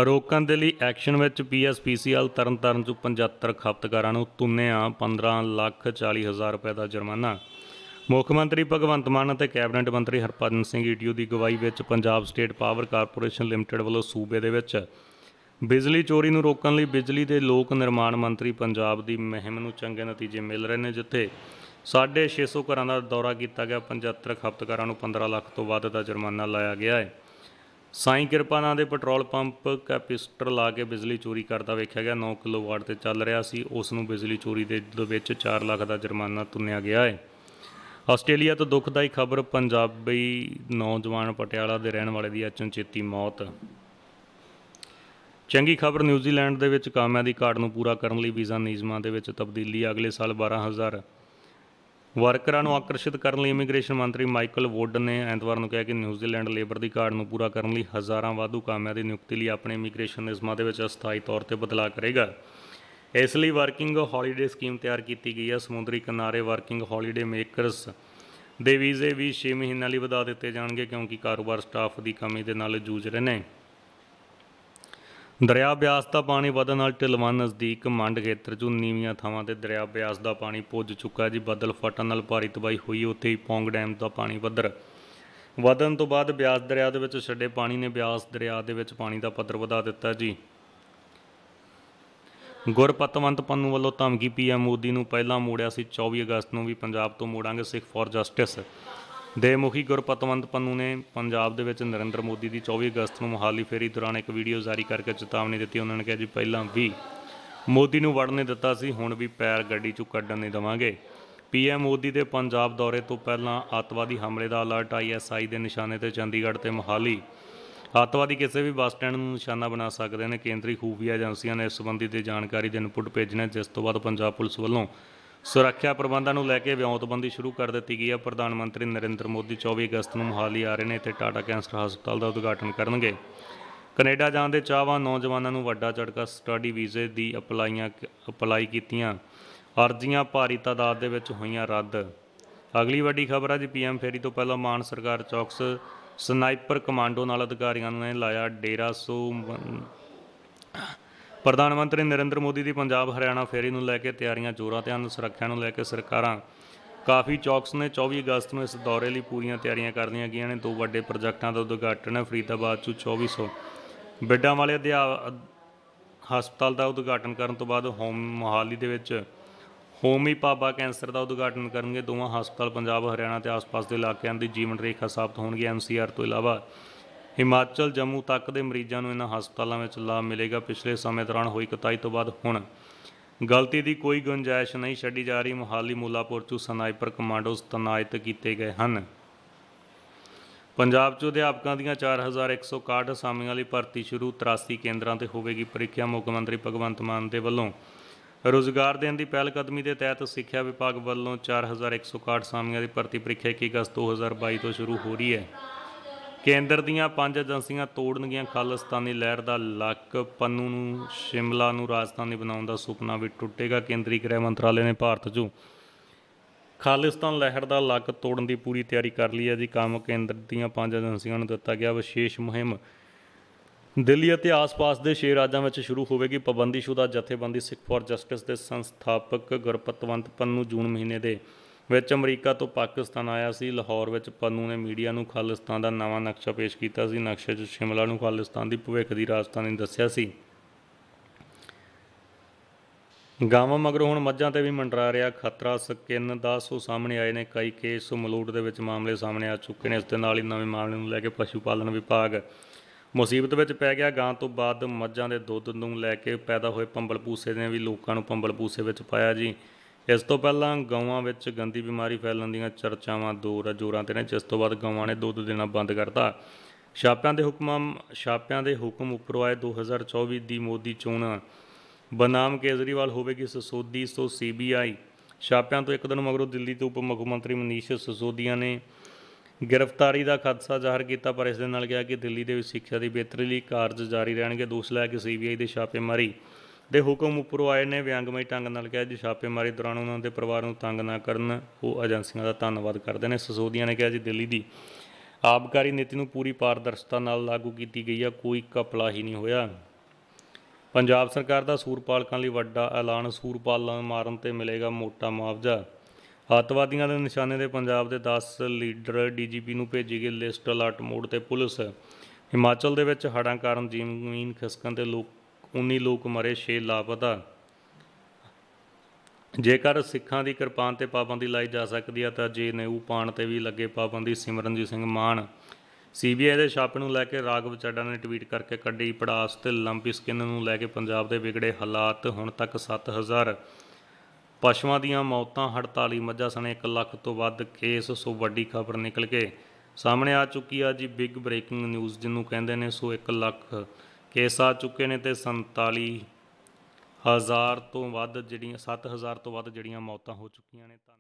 ਰੋਕਣ ਦੇ ਲਈ ਐਕਸ਼ਨ ਵਿੱਚ ਪੀਐਸਪੀਸੀਐਲ ਤਰਨਤਾਰਨ ਤੋਂ 75 ਖਪਤਕਾਰਾਂ ਨੂੰ ਤੁੰਨਿਆ 15 ਲੱਖ 40 ਹਜ਼ਾਰ ਰੁਪਏ ਦਾ ਜੁਰਮਾਨਾ ਮੁੱਖ ਮੰਤਰੀ ਭਗਵੰਤ ਮਾਨ ਅਤੇ ਕੈਬਨਿਟ ਮੰਤਰੀ ਹਰਪਰਨ ਸਿੰਘ ਈਟੀਓ ਦੀ ਗਵਾਹੀ ਵਿੱਚ Punjab state power corporation limited ਵੱਲੋਂ ਸੂਬੇ ਦੇ ਵਿੱਚ ਬਿਜਲੀ ਚੋਰੀ ਨੂੰ ਰੋਕਣ ਲਈ ਬਿਜਲੀ ਦੇ ਲੋਕ ਨਿਰਮਾਣ ਮੰਤਰੀ ਪੰਜਾਬ ਦੀ ਮਹਿਮ ਨੂੰ ਚੰਗੇ ਨਤੀਜੇ ਮਿਲ ਰਹੇ ਨੇ ਜਿੱਥੇ 650 ਘਰਾਂ ਦਾ ਦੌਰਾ ਕੀਤਾ ਗਿਆ 75 ਖਪਤਕਾਰਾਂ ਨੂੰ 15 ਲੱਖ ਤੋਂ ਵੱਧ ਦਾ ਜੁਰਮਾਨਾ ਲਾਇਆ ਗਿਆ ਹੈ ਸਾਈਂ ਕਿਰਪਾ ਨਾਂ ਦੇ ਪੈਟਰੋਲ ਪੰਪ ਕੈਪੀਸਟਰ ਲਾ ਕੇ ਬਿਜਲੀ ਚੋਰੀ ਕਰਦਾ ਵੇਖਿਆ ਗਿਆ 9 ਕਿਲੋਵਾਟ ਤੇ ਚੱਲ ਰਿਹਾ ਸੀ ਉਸ ਨੂੰ ਬਿਜਲੀ ਚੋਰੀ ਦੇ ਵਿੱਚ 4 ਲੱਖ ਦਾ ਜੁਰਮਾਨਾ ਤੁੰਨਿਆ ਗਿਆ ਹੈ ਆਸਟ੍ਰੇਲੀਆ ਤੋਂ ਦੁਖਦਾਈ ਖਬਰ ਪੰਜਾਬੀ ਨੌਜਵਾਨ ਪਟਿਆਲਾ ਦੇ ਰਹਿਣ ਵਾਲੇ ਦੀ ਅਚਨਚੇਤੀ ਮੌਤ ਚੰਗੀ ਖਬਰ ਨਿਊਜ਼ੀਲੈਂਡ ਦੇ ਵਿੱਚ ਕਾਮਿਆਂ ਦੀ ਕਾਰਡ ਨੂੰ ਪੂਰਾ ਕਰਨ ਲਈ ਵੀਜ਼ਾ ਨਿਯਮਾਂ ਦੇ ਵਿੱਚ ਤਬਦੀਲੀ ਅਗਲੇ ਸਾਲ 12000 ਵਰਕਰਾਂ ਨੂੰ ਆਕਰਸ਼ਿਤ ਕਰਨ ਲਈ ਇਮੀਗ੍ਰੇਸ਼ਨ ਮੰਤਰੀ ਮਾਈਕਲ ਵੋਡਨ ਨੇ ਐਤਵਾਰ ਨੂੰ ਕਿਹਾ ਕਿ ਨਿਊਜ਼ੀਲੈਂਡ ਲੇਬਰ ਦੀ ਘਾਟ ਨੂੰ ਪੂਰਾ ਕਰਨ ਲਈ ਹਜ਼ਾਰਾਂ ਵਾਧੂ ਕਾਮਿਆਂ ਦੀ ਨਿਯੁਕਤੀ ਲਈ ਆਪਣੇ ਇਮੀਗ੍ਰੇਸ਼ਨ ਨਿਯਮਾਂ ਦੇ ਵਿੱਚ ਅਸਥਾਈ ਤੌਰ ਤੇ ਬਦਲਾਅ ਕਰੇਗਾ ਇਸ ਲਈ ਵਰਕਿੰਗ ਹੌਲੀਡੇ ਸਕੀਮ ਤਿਆਰ ਕੀਤੀ ਗਈ ਹੈ ਸਮੁੰਦਰੀ ਕਿਨਾਰੇ ਵਰਕਿੰਗ ਹੌਲੀਡੇ ਮੇਕਰਸ ਦੇ ਵੀਜ਼ੇ ਵੀ 6 ਮਹੀਨਿਆਂ ਲਈ ਵਧਾ ਦਿੱਤੇ ਜਾਣਗੇ ਕਿਉਂਕਿ ਕਾਰੋਬਾਰ ਸਟਾਫ ਦੀ ਕਮੀ ਦੇ ਨਾਲ ਜੂਝ ਰਹੇ ਨੇ ਦਰਿਆ ਬਿਆਸ ਦਾ ਪਾਣੀ ਵਧਣ ਨਾਲ ਢਿਲਵਾਨ ਨਜ਼ਦੀਕ ਮੰਡ ਖੇਤਰ 'ਚ ਨੀਵੀਆਂ ਥਾਵਾਂ ਤੇ ਦਰਿਆ ਬਿਆਸ ਦਾ ਪਾਣੀ ਪੁੱਜ ਚੁੱਕਾ ਜੀ ਬੱਦਲ ਫਟਣ ਨਾਲ ਭਾਰੀ ਤਬਾਈ ਹੋਈ ਉੱਥੇ ਹੀ ਪੌਂਗ ਡੈਮ ਦਾ ਪਾਣੀ ਵਧਰ ਵਧਣ ਤੋਂ ਬਾਅਦ ਬਿਆਸ ਦਰਿਆ ਦੇ ਵਿੱਚ ਛੱਡੇ ਪਾਣੀ ਨੇ ਬਿਆਸ ਦਰਿਆ ਦੇ ਵਿੱਚ ਪਾਣੀ ਦਾ ਪੱਧਰ ਵਧਾ ਦਿੱਤਾ ਜੀ ਗੁਰਪਤਵੰਤ ਪੰਨੂ ਵੱਲੋਂ ਧਮਕੀ ਪੀਐਮ ਮੋਦੀ ਨੂੰ ਪਹਿਲਾਂ ਮੋੜਿਆ ਸੀ 24 ਅਗਸਤ ਨੂੰ ਵੀ ਪੰਜਾਬ ਤੋਂ ਮੋੜਾਂਗੇ ਸਿੱਖ ਫੋਰ ਜਸਟਿਸ ਦੇ ਮੁਖੀ ਗੁਰਪਤਵੰਤ ਪੰਨੂ ਨੇ ਪੰਜਾਬ ਦੇ ਵਿੱਚ ਨਰਿੰਦਰ ਮੋਦੀ ਦੀ 24 ਅਗਸਤ ਨੂੰ ਮੋਹਾਲੀ ਫੇਰੀ ਦੌਰਾਨ ਇੱਕ ਵੀਡੀਓ ਜਾਰੀ ਕਰਕੇ ਚੇਤਾਵਨੀ ਦਿੱਤੀ ਉਹਨਾਂ ਨੇ ਕਿਹਾ ਜੀ ਪਹਿਲਾਂ ਵੀ ਮੋਦੀ ਨੂੰ ਵੜਨੇ ਦਿੱਤਾ ਸੀ ਹੁਣ ਵੀ ਪੈਰ ਗੱਡੀ ਚੋਂ ਕੱਢਣ ਨਹੀਂ ਦਵਾਂਗੇ ਪੀਐਮ ਮੋਦੀ ਦੇ ਪੰਜਾਬ ਦੌਰੇ ਤੋਂ ਪਹਿਲਾਂ ਆਤਵਾਦੀ ਹਮਲੇ ਦਾ ਅਲਰਟ ਆਈਐਸਆਈ ਦੇ ਨਿਸ਼ਾਨੇ ਤੇ ਚੰਡੀਗੜ੍ਹ ਤੇ ਮੋਹਾਲੀ ਆਤਵਾਦੀ ਕਿਸੇ ਵੀ ਬੱਸ ਸਟੈਂਡ ਨੂੰ ਨਿਸ਼ਾਨਾ ਬਣਾ ਸਕਦੇ ਨੇ ਕੇਂਦਰੀ ਖੂਫੀਆ ਏਜੰਸੀਆਂ ਨੇ ਇਸ ਸੰਬੰਧੀ ਤੇ ਜਾਣਕਾਰੀ ਦੇ ਇਨਪੁਟ ਭੇਜਣਾ ਜਿਸ ਤੋਂ ਬਾਅਦ ਪੰਜਾਬ ਪੁਲਿਸ ਵੱਲੋਂ ਸੁਰੱਖਿਆ ਪ੍ਰਬੰਧਾਂ ਨੂੰ ਲੈ ਕੇ ਵਿਉਂਤਬੰਦੀ ਸ਼ੁਰੂ ਕਰ ਦਿੱਤੀ ਗਈ ਹੈ ਪ੍ਰਧਾਨ ਮੰਤਰੀ ਨਰਿੰਦਰ ਮੋਦੀ 24 ਅਗਸਤ ਨੂੰ ਮੋਹਾਲੀ ਆ ਰਹੇ ਨੇ ਤੇ ਟਾਟਾ ਕੈਂਸਰ ਹਸਪਤਾਲ ਦਾ ਉਦਘਾਟਨ ਕਰਨਗੇ ਕੈਨੇਡਾ ਜਾਣ ਦੇ ਚਾਹਵਾਨ ਨੌਜਵਾਨਾਂ ਨੂੰ ਵੱਡਾ ਝਟਕਾ ਸਟੱਡੀ ਵੀਜ਼ੇ ਦੀ ਅਪਲਾਈਆਂ ਅਪਲਾਈ ਕੀਤੀਆਂ ਅਰਜ਼ੀਆਂ ਭਾਰੀ ਤਾਦਾਦ ਦੇ ਵਿੱਚ ਹੋਈਆਂ ਰੱਦ ਅਗਲੀ ਵੱਡੀ ਖਬਰ ਹੈ ਜੀ ਪੀਐਮ ਫੇਰੀ ਤੋਂ ਪਹਿਲਾਂ ਮਾਨ ਸਰਕਾਰ ਚੌਕਸ ਸਨਾਈਪਰ ਕਮਾਂਡੋ ਨਾਲ ਅਧਿਕਾਰੀਆਂ ਨੇ ਲਾਇਆ ਡੇਰਾ ਸੋ ਪ੍ਰਧਾਨ ਮੰਤਰੀ ਨਰਿੰਦਰ ਮੋਦੀ ਦੀ ਪੰਜਾਬ ਹਰਿਆਣਾ ਫੇਰੀ ਨੂੰ ਲੈ ਕੇ ਤਿਆਰੀਆਂ ਜ਼ੋਰਾਂ ਤੇ ਹਨ ਸੁਰੱਖਿਆ ਨੂੰ ਲੈ ਕੇ ਸਰਕਾਰਾਂ ਕਾਫੀ ਚੌਕਸ ਨੇ 24 ਅਗਸਤ ਨੂੰ ਇਸ ਦੌਰੇ ਲਈ ਪੂਰੀਆਂ ਤਿਆਰੀਆਂ ਕਰਦੀਆਂ ਗਈਆਂ ਨੇ ਦੋ ਵੱਡੇ ਪ੍ਰੋਜੈਕਟਾਂ ਦਾ ਉਦਘਾਟਨ ਫਰੀਦਾਬਾਦ 'ਚ 2400 ਬੈੱਡਾਂ ਵਾਲੇ ਅਧਿਆਪ ਹਸਪਤਾਲ ਦਾ ਉਦਘਾਟਨ ਕਰਨ ਤੋਂ ਬਾਅਦ ਹੋਮ ਮੋਹਾਲੀ ਦੇ ਵਿੱਚ ਹੋਮੀ ਪਾਬਾ ਕੈਂਸਰ ਦਾ ਉਦਘਾਟਨ ਕਰਨਗੇ ਦੋਵਾਂ ਹਸਪਤਾਲ ਪੰਜਾਬ ਹਰਿਆਣਾ ਤੇ ਆਸ-ਪਾਸ ਦੇ ਇਲਾਕਿਆਂ ਦੀ ਜੀਵਨ ਰੇਖਾ ਸਾਬਤ ਹੋਣਗੇ ਐਮਸੀਆਰ ਤੋਂ ਇਲਾਵਾ ਹਿਮਾਚਲ ਜੰਮੂ ਤੱਕ ਦੇ ਮਰੀਜ਼ਾਂ ਨੂੰ ਇਹਨਾਂ ਹਸਪਤਾਲਾਂ ਵਿੱਚ ਲਾਭ ਮਿਲੇਗਾ ਪਿਛਲੇ ਸਮੇਂ ਦੌਰਾਨ ਹੋਈ ਕਤਾਈ ਤੋਂ ਬਾਅਦ ਹੁਣ ਗਲਤੀ ਦੀ ਕੋਈ ਗੁੰਜਾਇਸ਼ ਨਹੀਂ ਛੱਡੀ ਜਾ ਰਹੀ ਮੁਹਾਲੀ ਮੂਲਾਪੁਰ ਚੋਂ ਸਨਾਈਪਰ ਕਮਾਂਡੋਸ ਤਨਾਇਤ ਕੀਤੇ ਗਏ ਹਨ ਪੰਜਾਬ 'ਚ ਅਧਿਆਪਕਾਂ ਦੀਆਂ 4161 ਅਸਾਮੀਆਂ ਲਈ ਭਰਤੀ ਸ਼ੁਰੂ 83 ਕੇਂਦਰਾਂ ਤੇ ਹੋਵੇਗੀ ਪ੍ਰੀਖਿਆ ਮੁੱਖ ਮੰਤਰੀ ਭਗਵੰਤ ਮਾਨ ਦੇ ਵੱਲੋਂ ਰੋਜ਼ਗਾਰ ਦੇਣ ਦੀ ਪਹਿਲ ਕਦਮੀ ਦੇ ਤਹਿਤ ਸਿੱਖਿਆ ਵਿਭਾਗ ਵੱਲੋਂ 4161 ਅਸਾਮੀਆਂ ਦੀ ਭਰਤੀ ਪ੍ਰੀਖਿਆ 21 ਅਗਸਤ 2022 ਤੋਂ ਸ਼ੁਰੂ ਹੋ ਰਹੀ ਹੈ ਕੇਂਦਰ ਦੀਆਂ ਪੰਜ ਏਜੰਸੀਆਂ ਤੋੜਨਗੀਆਂ ਖਾਲਸਤਾਨੀ ਲਹਿਰ ਦਾ ਲੱਕ ਪੰਨੂ ਨੂੰ ਸ਼ਿਮਲਾ ਨੂੰ ਰਾਜਧਾਨੀ ਬਣਾਉਣ ਦਾ ਸੁਪਨਾ ਵੀ ਟੁੱਟੇਗਾ ਕੇਂਦਰੀ ਗ੍ਰਹਿ ਮੰਤਰਾਲੇ ਨੇ ਭਾਰਤ 'ਚੋਂ ਖਾਲਸਤਾਨ ਲਹਿਰ ਦਾ ਲੱਕ ਤੋੜਨ ਦੀ ਪੂਰੀ ਤਿਆਰੀ ਕਰ ਲਈ ਹੈ ਜੀ ਕੰਮ ਕੇਂਦਰ ਦੀਆਂ ਪੰਜ ਏਜੰਸੀਆਂ ਨੂੰ ਦਿੱਤਾ ਗਿਆ ਵਿਸ਼ੇਸ਼ ਮੁਹਿੰਮ ਦਿੱਲੀ ਅਤੇ ਆਸ-ਪਾਸ ਦੇ ਛੇ ਰਾਜਾਂ ਵਿੱਚ ਸ਼ੁਰੂ ਹੋਵੇਗੀ ਪਾਬੰਦੀਸ਼ੁਦਾ ਜਥੇਬੰਦੀ ਸਿੱਖ ਫੋਰ ਜਸਟਿਸ ਦੇ ਸੰਸਥਾਪਕ ਗੁਰਪਤਵੰਤ ਪੰਨੂ ਜੂਨ ਮਹੀਨੇ ਦੇ ਵਿੱਚ ਅਮਰੀਕਾ ਤੋਂ ਪਾਕਿਸਤਾਨ ਆਇਆ ਸੀ ਲਾਹੌਰ ਵਿੱਚ ਪੰਨੂ ਨੇ ਮੀਡੀਆ ਨੂੰ ਖਾਲਿਸਤਾਨ ਦਾ ਨਵਾਂ ਨਕਸ਼ਾ ਪੇਸ਼ ਕੀਤਾ ਸੀ ਨਕਸ਼ੇ 'ਚ ਸ਼ਿਮਲਾ ਨੂੰ ਖਾਲਿਸਤਾਨ ਦੀ ਭਵਿੱਖ ਦੀ ਰਾਜਧਾਨੀ ਦੱਸਿਆ ਸੀ ਗਾਵਾਂ ਮਗਰ ਹੁਣ ਮੱਝਾਂ ਤੇ ਵੀ ਮੰਡਰਾ ਰਿਹਾ ਖਤਰਾ ਸਕਿਨ ਦਾ ਸੋ ਸਾਹਮਣੇ ਆਏ ਨੇ ਕਈ ਕੇਸ ਮਲੂਟ ਦੇ ਵਿੱਚ ਮਾਮਲੇ ਸਾਹਮਣੇ ਆ ਚੁੱਕੇ ਨੇ ਇਸ ਦੇ ਨਾਲ ਹੀ ਨਵੇਂ ਮਾਮਲੇ ਨੂੰ ਲੈ ਕੇ ਪਸ਼ੂ ਪਾਲਣ ਵਿਭਾਗ ਮੁਸੀਬਤ ਵਿੱਚ ਪੈ ਗਿਆ ਗਾਂ ਤੋਂ ਬਾਅਦ ਮੱਝਾਂ ਦੇ ਦੁੱਧ ਨੂੰ ਲੈ ਕੇ ਪੈਦਾ ਹੋਏ ਪੰਬਲ ਪੂਸੇ ਨੇ ਵੀ ਲੋਕਾਂ ਨੂੰ ਪੰਬਲ ਪੂਸੇ ਵਿੱਚ ਪਾਇਆ ਜੀ ਇਸ ਤੋਂ ਪਹਿਲਾਂ ਗਾਵਾਂ ਵਿੱਚ ਗੰਦੀ ਬਿਮਾਰੀ ਫੈਲਣ ਦੀਆਂ ਚਰਚਾਵਾਂ ਦੂਰ ਜੋਰਾਂ ਤੇ ਨੇ ਜਿਸ ਤੋਂ ਬਾਅਦ ਗਾਵਾਂ ਨੇ ਦੁੱਧ ਦੇਣਾ ਬੰਦ ਕਰਤਾ ਛਾਪਿਆਂ ਦੇ ਹੁਕਮਾਂ ਛਾਪਿਆਂ ਦੇ ਹੁਕਮ ਉੱਪਰ ਆਏ 2024 ਦੀ ਮੋਦੀ ਚੋਣ ਬਨਾਮ ਕੇਜਰੀਵਾਲ ਹੋਵੇਗੀ ਸਸੋਦੀ ਸੋ ਸੀਬੀਆਈ ਛਾਪਿਆਂ ਤੋਂ ਇੱਕ ਦਿਨ ਮਗਰੋਂ ਦਿੱਲੀ ਤੋਂ ਉਪ ਮੁੱਖ ਮੰਤਰੀ ਮਨੀਸ਼ ਸਸੋਦੀਆ ਨੇ ਗ੍ਰਿਫਤਾਰੀ ਦਾ ਖਦਸ਼ਾ ਜ਼ਾਹਰ ਕੀਤਾ ਪਰ ਇਸ ਦੇ ਨਾਲ ਕਿਹਾ ਕਿ ਦਿੱਲੀ ਦੇ ਵਿੱਚ ਸਿੱਖਿਆ ਦੀ ਬਿਹਤਰੀ ਲਈ ਕਾਰਜ ਜਾਰੀ ਰਹਿਣਗੇ ਦੋਸ਼ ਲਾਇਆ ਕਿ ਸੀਬੀਆਈ ਦੇ ਛਾਪੇ ਮਾਰੀ ਦੇ ਹੁਕਮ ਉੱਪਰੋਂ ਆਏ ਨੇ ਵਿਅੰਗਮਈ ਢੰਗ ਨਾਲ ਕਿਹਾ ਜੀ ਛਾਪੇਮਾਰੀ ਦੌਰਾਨ ਉਹਨਾਂ ਦੇ ਪਰਿਵਾਰ ਨੂੰ ਤੰਗ ਨਾ ਕਰਨ ਉਹ ਏਜੰਸੀਆਂ ਦਾ ਧੰਨਵਾਦ ਕਰਦੇ ਨੇ ਸਸੋਦੀਆਂ ਨੇ ਕਿਹਾ ਜੀ ਦਿੱਲੀ ਦੀ ਆਬਕਾਰੀ ਨੀਤੀ ਨੂੰ ਪੂਰੀ ਪਾਰਦਰਸ਼ਤਾ ਨਾਲ ਲਾਗੂ ਕੀਤੀ ਗਈ ਆ ਕੋਈ ਕਪਲਾ ਹੀ ਨਹੀਂ ਹੋਇਆ ਪੰਜਾਬ ਸਰਕਾਰ ਦਾ ਸੂਰਪਾਲਕਾਂ ਲਈ ਵੱਡਾ ਐਲਾਨ ਸੂਰਪਾਲਾਂ ਮਾਰਨ ਤੇ ਮਿਲੇਗਾ ਮੋਟਾ ਮੁਆਵਜ਼ਾ ਹੱਤਵਾਦੀਆਂ ਦੇ ਨਿਸ਼ਾਨੇ ਦੇ ਪੰਜਾਬ ਦੇ 10 ਲੀਡਰ ਡੀਜੀਪੀ ਨੂੰ ਭੇਜੀ ਗਈ ਲਿਸਟ ਅਲਰਟ ਮੋਡ ਤੇ ਪੁਲਿਸ ਹਿਮਾਚਲ ਦੇ ਵਿੱਚ ਹੜਾਂ ਕਾਰਨ ਜ਼ਮੀਨ ਖਿਸਕਣ ਤੇ ਲੋਕ 19 ਲੋਕ ਮਰੇ 6 ਲਾਪਤਾ ਜੇਕਰ ਸਿੱਖਾਂ ਦੀ ਕਿਰਪਾਨ ਤੇ ਪਾਬੰਦੀ ਲਾਈ ਜਾ ਸਕਦੀ ਆ ਤਾਂ ਜੇ ਨੇ ਉਹ ਪਾਣ ਤੇ ਵੀ ਲੱਗੇ ਪਾਬੰਦੀ ਸਿਮਰਨਜੀਤ ਸਿੰਘ ਮਾਨ ਸੀਬੀਆਈ ਦੇ ਛਾਪੇ ਨੂੰ ਲੈ ਕੇ ਰਾਗਵ ਚੱਡਾ ਨੇ ਟਵੀਟ ਕਰਕੇ ਕੱਢੀ ਪੜਾਸ ਤੇ ਲੰਬੀ ਸਕਿਨ ਨੂੰ ਲੈ ਕੇ ਪੰਜਾਬ ਦੇ ਵਿਗੜੇ ਹਾਲਾਤ ਹੁਣ ਤੱਕ 7000 ਪਸ਼ੂਆਂ ਦੀਆਂ ਮੌਤਾਂ 48 ਮੱਝਾਂ ਸਣੇ 1 ਲੱਖ ਤੋਂ ਵੱਧ ਕੇਸ ਸੋ ਵੱਡੀ ਖਬਰ ਨਿਕਲ ਕੇ ਸਾਹਮਣੇ ਆ ਚੁੱਕੀ ਆ ਜੀ ਬਿਗ ਬ੍ਰੇਕਿੰਗ ਨਿਊਜ਼ ਜਿਹਨੂੰ ਕਹਿੰਦੇ ਨੇ ਸੋ 1 ਲੱਖ ਕੇਸ ਆ ਚੁੱਕੇ ਨੇ ਤੇ 47 ਹਜ਼ਾਰ ਤੋਂ ਵੱਧ ਜਿਹੜੀਆਂ 7000 ਤੋਂ ਵੱਧ ਜਿਹੜੀਆਂ ਮੌਤਾਂ ਹੋ ਚੁੱਕੀਆਂ ਨੇ